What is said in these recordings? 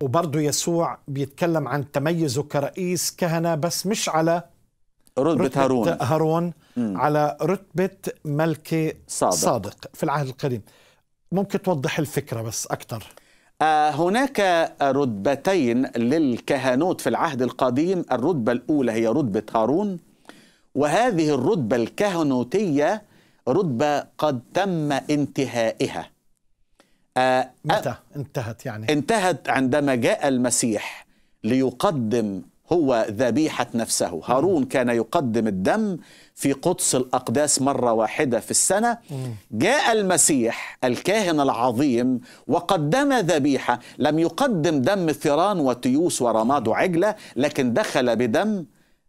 وبرضه يسوع بيتكلم عن تميزه كرئيس كهنة بس مش على رتبة, رتبة هارون هارون مم. على رتبة ملكة صادق. صادق في العهد القديم ممكن توضح الفكرة بس أكثر آه، هناك رتبتين للكهنوت في العهد القديم الرتبة الأولى هي رتبة هارون وهذه الرتبة الكهنوتية رتبة قد تم انتهائها آه، متى آه، انتهت يعني؟ انتهت عندما جاء المسيح ليقدم هو ذبيحة نفسه نعم. هارون كان يقدم الدم في قدس الأقداس مرة واحدة في السنة جاء المسيح الكاهن العظيم وقدم ذبيحة لم يقدم دم ثيران وتيوس ورماد وعجلة لكن دخل بدم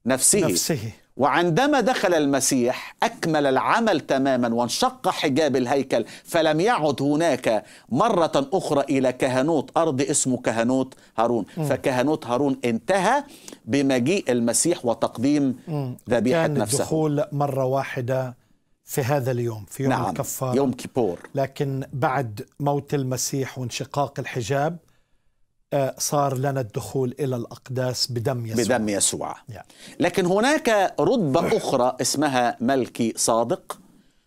نفسه, نفسه. وعندما دخل المسيح اكمل العمل تماما وانشق حجاب الهيكل فلم يعد هناك مره اخرى الى كهنوت ارض اسمه كهنوت هارون م. فكهنوت هارون انتهى بمجيء المسيح وتقديم ذبيحه نفسه دخول الدخول مره واحده في هذا اليوم في يوم نعم الكفاره يوم كيبور لكن بعد موت المسيح وانشقاق الحجاب آه، صار لنا الدخول إلى الأقداس بدم يسوع بدم يسوع لكن هناك رتبة أخرى اسمها ملكي صادق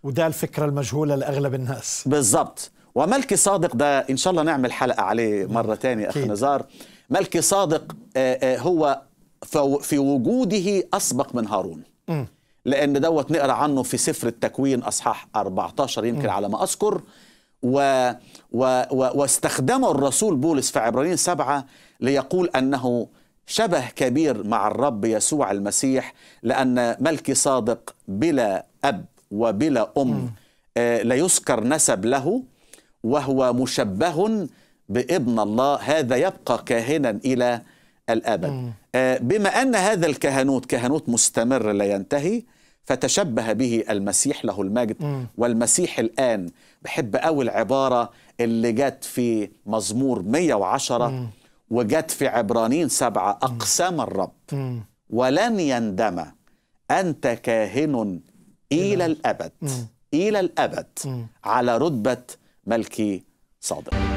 وده الفكرة المجهولة لأغلب الناس بالظبط وملكي صادق ده إن شاء الله نعمل حلقة عليه مرة تانية أخ نزار ملكي صادق آه، آه، هو في وجوده أسبق من هارون لأن دوت نقرأ عنه في سفر التكوين أصحاح 14 يمكن على ما أذكر و و و واستخدمه الرسول بولس في عبرانيين سبعة ليقول أنه شبه كبير مع الرب يسوع المسيح لأن ملكي صادق بلا أب وبلا أم آه، لا يذكر نسب له وهو مشبه بابن الله هذا يبقى كاهنا إلى الأبد آه، بما أن هذا الكهنوت كهنوت مستمر لا ينتهي فتشبه به المسيح له المجد مم. والمسيح الآن بحب قوي العبارة اللي جت في مزمور 110 وجت في عبرانين سبعة أقسام الرب مم. ولن يندم أنت كاهن إلى الأبد إلى الأبد على رتبة ملكي صادق